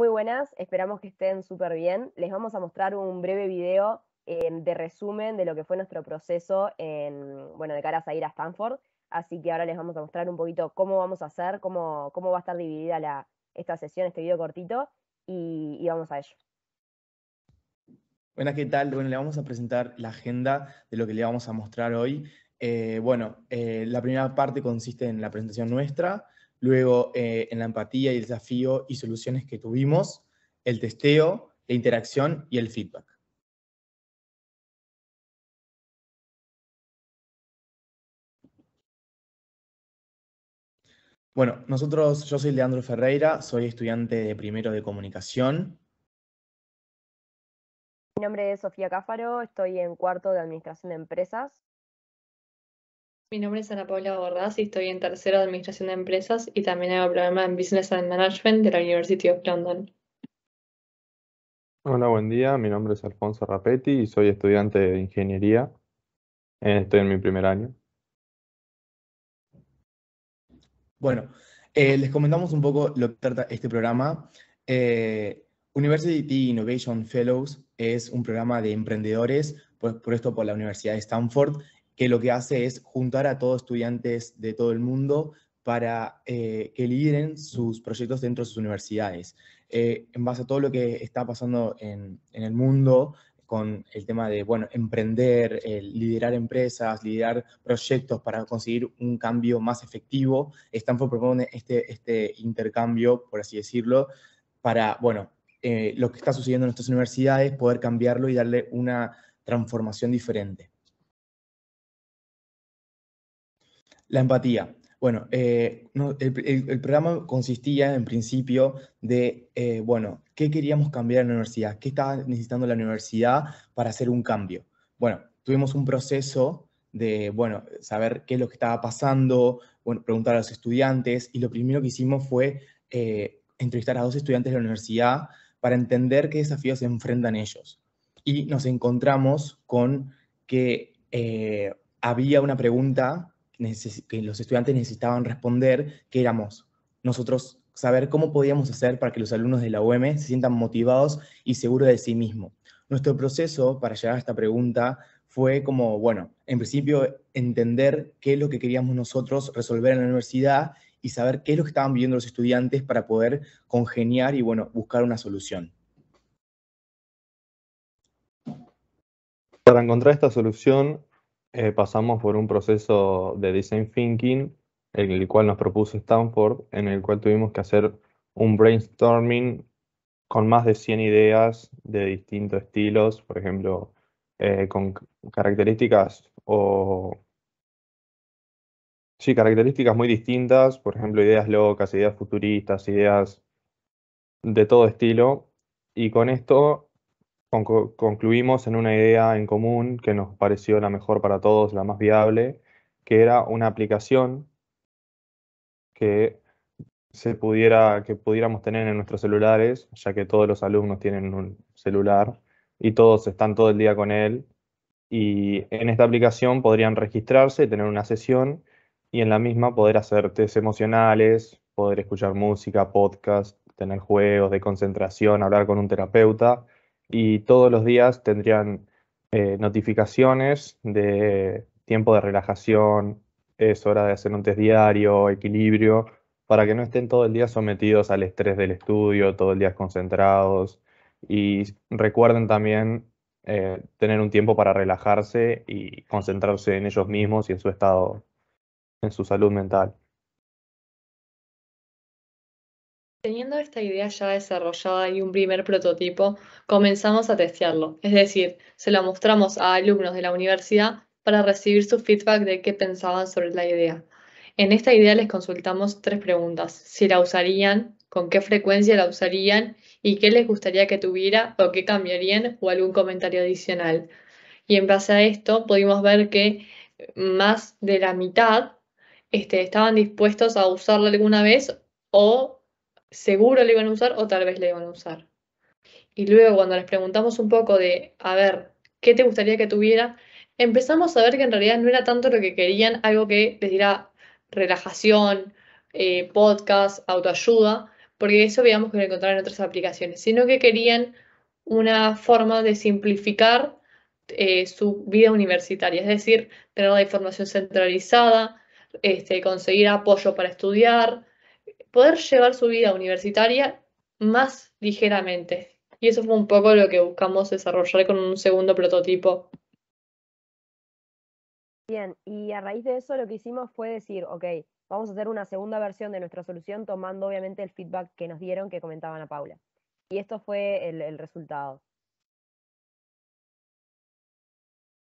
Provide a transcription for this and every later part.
Muy buenas, esperamos que estén súper bien. Les vamos a mostrar un breve video em, de resumen de lo que fue nuestro proceso en, bueno, de cara a ir a Stanford. Así que ahora les vamos a mostrar un poquito cómo vamos a hacer, cómo, cómo va a estar dividida esta sesión, este video cortito, y, vamos a ello. Buenas, ¿qué tal? Bueno, le vamos a presentar la agenda de lo que le vamos a mostrar hoy. Eh, bueno, eh, la primera parte consiste en la presentación nuestra, luego eh, en la empatía y el desafío y soluciones que tuvimos, el testeo, la interacción y el feedback. Bueno, nosotros, yo soy Leandro Ferreira, soy estudiante de primero de comunicación. Mi nombre es Sofía Cáfaro, estoy en cuarto de Administración de Empresas mi nombre es Ana Paula Bordaz y estoy en tercero de Administración de Empresas y también hago programa en Business and Management de la University of London. Hola, buen día. Mi nombre es Alfonso Rapetti y soy estudiante de Ingeniería. Eh, estoy en mi primer año. Bueno, eh, les comentamos un poco lo que trata este programa. Eh, University Innovation Fellows es un programa de emprendedores, pues, por esto por la Universidad de Stanford, que lo que hace es juntar a todos estudiantes de todo el mundo para eh, que lideren sus proyectos dentro de sus universidades. Eh, en base a todo lo que está pasando en, el mundo, con el tema de, bueno, emprender, liderar empresas, liderar proyectos para conseguir un cambio más efectivo. Stanford propone este, este intercambio, por así decirlo, para, bueno, eh, lo que está sucediendo en nuestras universidades, poder cambiarlo y darle una transformación diferente. La empatía. Bueno, eh, el, programa consistía en principio de, eh, bueno, ¿qué queríamos cambiar en la universidad? ¿Qué estaba necesitando la universidad para hacer un cambio? Bueno, tuvimos un proceso de, bueno, saber qué es lo que estaba pasando, bueno, preguntar a los estudiantes, y lo primero que hicimos fue eh, entrevistar a dos estudiantes de la universidad para entender qué desafíos se enfrentan ellos. Y nos encontramos con que había una pregunta que los estudiantes necesitaban responder, que éramos nosotros saber cómo podíamos hacer para que los alumnos de la UM se sientan motivados y seguros de sí mismos. Nuestro proceso para llegar a esta pregunta fue como, bueno, en principio entender qué es lo que queríamos nosotros resolver en la universidad y saber qué es lo que estaban viviendo los estudiantes para poder congeniar y, bueno, buscar una solución. Para encontrar esta solución eh, pasamos por un proceso de design thinking, el cual nos propuso Stanford, en el cual tuvimos que hacer un brainstorming con más de 100 ideas de distintos estilos, por ejemplo, eh, con características o... Sí, características muy distintas, por ejemplo, ideas locas, ideas futuristas, ideas de todo estilo. Y con esto concluimos en una idea en común que nos pareció la mejor para todos, la más viable, que era una aplicación que se pudiera, que pudiéramos tener en nuestros celulares, ya que todos los alumnos tienen un celular y todos están todo el día con él. Y en esta aplicación podrían registrarse, tener una sesión y en la misma poder hacer test emocionales, poder escuchar música, podcast, tener juegos de concentración, hablar con un terapeuta y todos los días tendrían eh, notificaciones de tiempo de relajación, es hora de hacer un test diario, equilibrio, para que no estén todo el día sometidos al estrés del estudio, todo el día concentrados y recuerden también eh, tener un tiempo para relajarse y concentrarse en ellos mismos y en su estado, en su salud mental. Teniendo esta idea ya desarrollada y un primer prototipo, comenzamos a testearlo, es decir, se la mostramos a alumnos de la universidad para recibir su feedback de qué pensaban sobre la idea. En esta idea les consultamos tres preguntas, si la usarían, con qué frecuencia la usarían y qué les gustaría que tuviera o qué cambiarían o algún comentario adicional. Y en base a esto pudimos ver que más de la mitad este, estaban dispuestos a usarla alguna vez o seguro le iban a usar o tal vez le iban a usar. Y luego cuando les preguntamos un poco de, a ver, ¿qué te gustaría que tuviera? Empezamos a ver que en realidad no era tanto lo que querían, algo que les diera relajación, eh, podcast, autoayuda, porque eso veíamos que lo encontraron en otras aplicaciones, sino que querían una forma de simplificar eh, su vida universitaria, es decir, tener la información centralizada, este, conseguir apoyo para estudiar, poder llevar su vida universitaria más ligeramente. Y eso fue un poco lo que buscamos desarrollar con un segundo prototipo. Bien, y a raíz de eso lo que hicimos fue decir, ok, vamos a hacer una segunda versión de nuestra solución tomando obviamente el feedback que nos dieron que comentaban a Paula. Y esto fue el, resultado.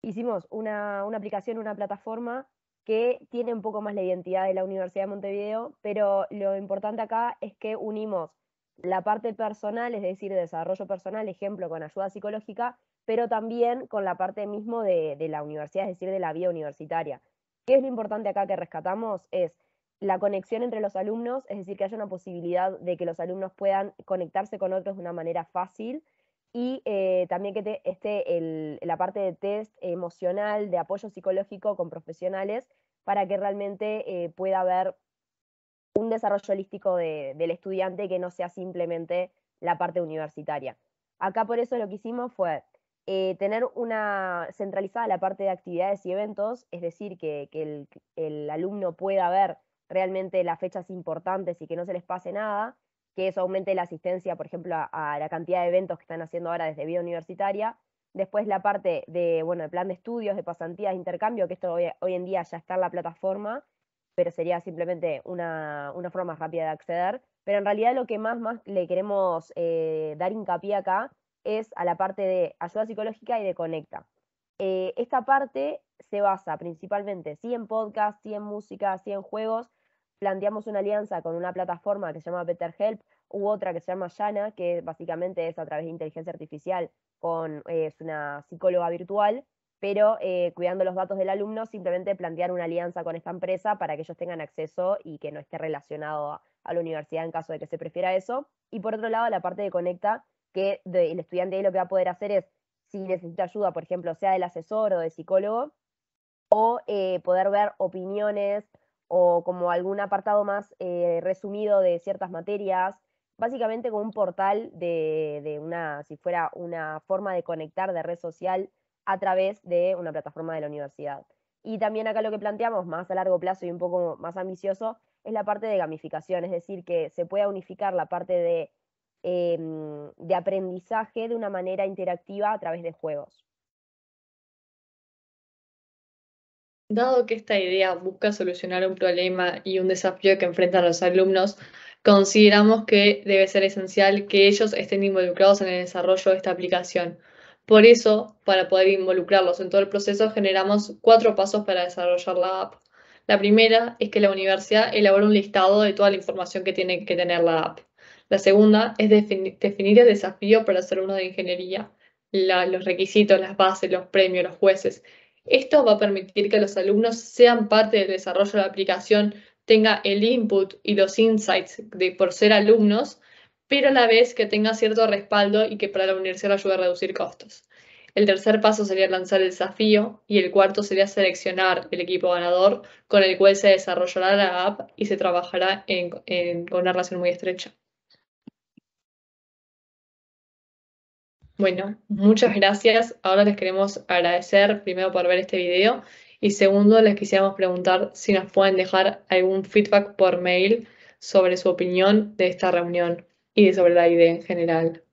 Hicimos una, una aplicación, una plataforma que tiene un poco más la identidad de la Universidad de Montevideo, pero lo importante acá es que unimos la parte personal, es decir, desarrollo personal, ejemplo, con ayuda psicológica, pero también con la parte mismo de, la universidad, es decir, de la vida universitaria. ¿Qué es lo importante acá que rescatamos? Es la conexión entre los alumnos, es decir, que haya una posibilidad de que los alumnos puedan conectarse con otros de una manera fácil, y eh, también que esté la parte de test emocional, de apoyo psicológico con profesionales, para que realmente eh, pueda haber un desarrollo holístico del estudiante que no sea simplemente la parte universitaria. Acá por eso lo que hicimos fue eh, tener una centralizada la parte de actividades y eventos, es decir, que, el alumno pueda ver realmente las fechas importantes y que no se les pase nada, que eso aumente la asistencia, por ejemplo, a, la cantidad de eventos que están haciendo ahora desde vida universitaria. Después la parte de, bueno, plan de estudios, de pasantías, de intercambio, que esto hoy, en día ya está en la plataforma, pero sería simplemente una, forma más rápida de acceder. Pero en realidad lo que más, le queremos eh, dar hincapié acá es a la parte de ayuda psicológica y de conecta. Eh, esta parte se basa principalmente, sí en podcast, sí en música, sí en juegos, planteamos una alianza con una plataforma que se llama BetterHelp u otra que se llama Yana, que básicamente es a través de inteligencia artificial con eh, es una psicóloga virtual, pero eh, cuidando los datos del alumno, simplemente plantear una alianza con esta empresa para que ellos tengan acceso y que no esté relacionado a, la universidad en caso de que se prefiera eso. Y por otro lado, la parte de Conecta, que el estudiante lo que va a poder hacer es, si necesita ayuda, por ejemplo, sea del asesor o del psicólogo, o eh, poder ver opiniones o como algún apartado más eh, resumido de ciertas materias, básicamente como un portal de, de, una, si fuera una forma de conectar de red social a través de una plataforma de la universidad. Y también acá lo que planteamos más a largo plazo y un poco más ambicioso es la parte de gamificación, es decir, que se pueda unificar la parte de em, aprendizaje de una manera interactiva a través de juegos. Dado que esta idea busca solucionar un problema y un desafío que enfrentan los alumnos, consideramos que debe ser esencial que ellos estén involucrados en el desarrollo de esta aplicación. Por eso, para poder involucrarlos en todo el proceso, generamos cuatro pasos para desarrollar la app. La primera es que la universidad elabore un listado de toda la información que tiene que tener la app. La segunda es definir el desafío para ser uno de ingeniería, los requisitos, las bases, los premios, los jueces esto va a permitir que los alumnos sean parte del desarrollo de la aplicación, tenga el input y los insights de, por ser alumnos, pero a la vez que tenga cierto respaldo y que para la universidad ayude a reducir costos. El tercer paso sería lanzar el desafío y el cuarto sería seleccionar el equipo ganador con el cual se desarrollará la app y se trabajará en, con una relación muy estrecha. Bueno, muchas gracias. Ahora les queremos agradecer primero por ver este video y segundo les quisiéramos preguntar si nos pueden dejar algún feedback por mail sobre su opinión de esta reunión y sobre la idea en general.